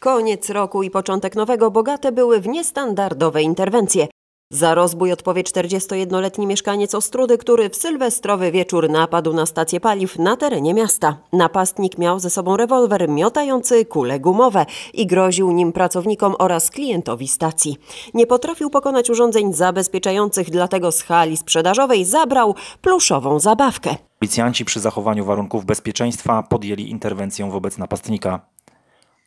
Koniec roku i początek nowego bogate były w niestandardowe interwencje. Za rozbój odpowie 41-letni mieszkaniec Ostrudy, który w sylwestrowy wieczór napadł na stację paliw na terenie miasta. Napastnik miał ze sobą rewolwer miotający kule gumowe i groził nim pracownikom oraz klientowi stacji. Nie potrafił pokonać urządzeń zabezpieczających, dlatego z hali sprzedażowej zabrał pluszową zabawkę. Policjanci przy zachowaniu warunków bezpieczeństwa podjęli interwencję wobec napastnika.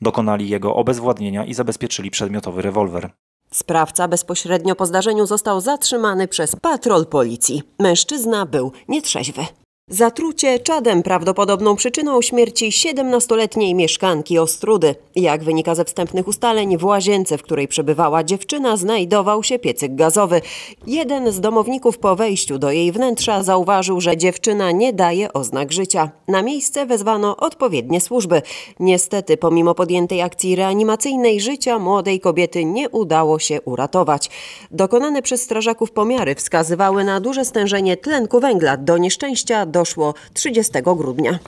Dokonali jego obezwładnienia i zabezpieczyli przedmiotowy rewolwer. Sprawca bezpośrednio po zdarzeniu został zatrzymany przez patrol policji. Mężczyzna był nietrzeźwy. Zatrucie czadem prawdopodobną przyczyną śmierci 17-letniej mieszkanki Ostrudy. Jak wynika ze wstępnych ustaleń, w łazience, w której przebywała dziewczyna, znajdował się piecyk gazowy. Jeden z domowników po wejściu do jej wnętrza zauważył, że dziewczyna nie daje oznak życia. Na miejsce wezwano odpowiednie służby. Niestety, pomimo podjętej akcji reanimacyjnej, życia młodej kobiety nie udało się uratować. Dokonane przez strażaków pomiary wskazywały na duże stężenie tlenku węgla. Do nieszczęścia do doszło 30 grudnia.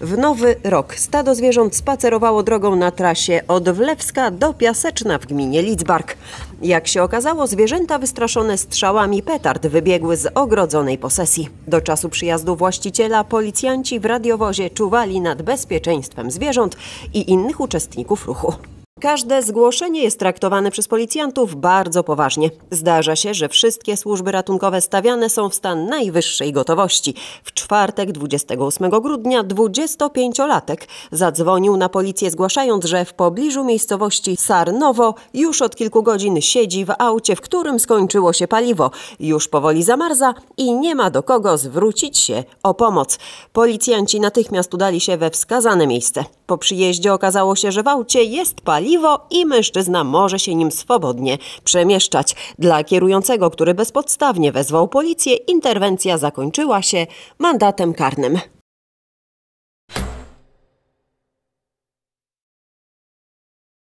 W nowy rok stado zwierząt spacerowało drogą na trasie od Wlewska do Piaseczna w gminie Lidzbark. Jak się okazało, zwierzęta wystraszone strzałami petard wybiegły z ogrodzonej posesji. Do czasu przyjazdu właściciela policjanci w radiowozie czuwali nad bezpieczeństwem zwierząt i innych uczestników ruchu. Każde zgłoszenie jest traktowane przez policjantów bardzo poważnie. Zdarza się, że wszystkie służby ratunkowe stawiane są w stan najwyższej gotowości. W czwartek 28 grudnia 25-latek zadzwonił na policję zgłaszając, że w pobliżu miejscowości Sarnowo już od kilku godzin siedzi w aucie, w którym skończyło się paliwo. Już powoli zamarza i nie ma do kogo zwrócić się o pomoc. Policjanci natychmiast udali się we wskazane miejsce. Po przyjeździe okazało się, że w aucie jest paliwo paliwo i mężczyzna może się nim swobodnie przemieszczać. Dla kierującego, który bezpodstawnie wezwał policję, interwencja zakończyła się mandatem karnym.